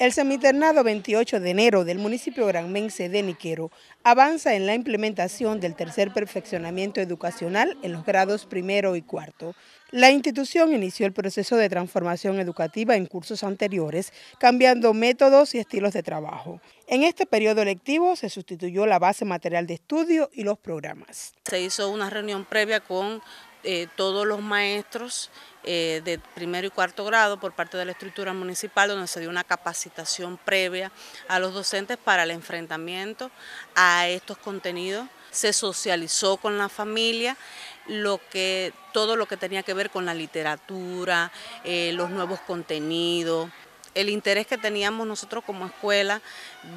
El Semiternado 28 de enero del municipio granmense de Niquero avanza en la implementación del tercer perfeccionamiento educacional en los grados primero y cuarto. La institución inició el proceso de transformación educativa en cursos anteriores, cambiando métodos y estilos de trabajo. En este periodo lectivo se sustituyó la base material de estudio y los programas. Se hizo una reunión previa con eh, todos los maestros eh, de primero y cuarto grado por parte de la estructura municipal, donde se dio una capacitación previa a los docentes para el enfrentamiento a estos contenidos. Se socializó con la familia lo que, todo lo que tenía que ver con la literatura, eh, los nuevos contenidos el interés que teníamos nosotros como escuela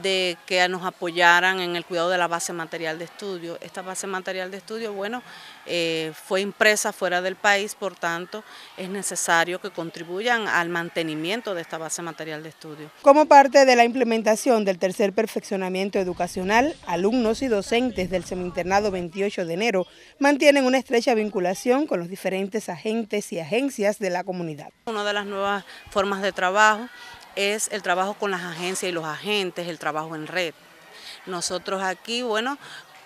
de que nos apoyaran en el cuidado de la base material de estudio. Esta base material de estudio, bueno, eh, fue impresa fuera del país, por tanto, es necesario que contribuyan al mantenimiento de esta base material de estudio. Como parte de la implementación del tercer perfeccionamiento educacional, alumnos y docentes del seminternado 28 de enero mantienen una estrecha vinculación con los diferentes agentes y agencias de la comunidad. Una de las nuevas formas de trabajo es el trabajo con las agencias y los agentes, el trabajo en red. Nosotros aquí, bueno,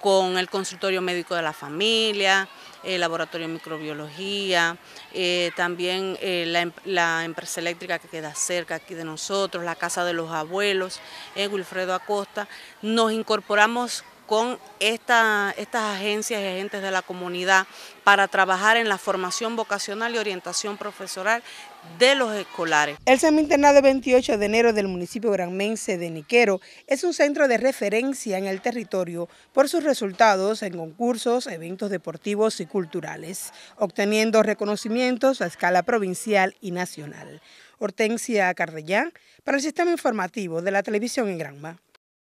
con el consultorio médico de la familia, el laboratorio de microbiología, eh, también eh, em, la, empresa eléctrica que queda cerca aquí de nosotros, la casa de los abuelos, en eh, Wilfredo Acosta, nos incorporamos con estas agencias y agentes de la comunidad para trabajar en la formación vocacional y orientación profesional de los escolares. El de 28 de enero del municipio granmense de Niquero es un centro de referencia en el territorio por sus resultados en concursos, eventos deportivos y culturales, obteniendo reconocimientos a escala provincial y nacional. Hortensia Cardellán, para el Sistema Informativo de la Televisión en Granma.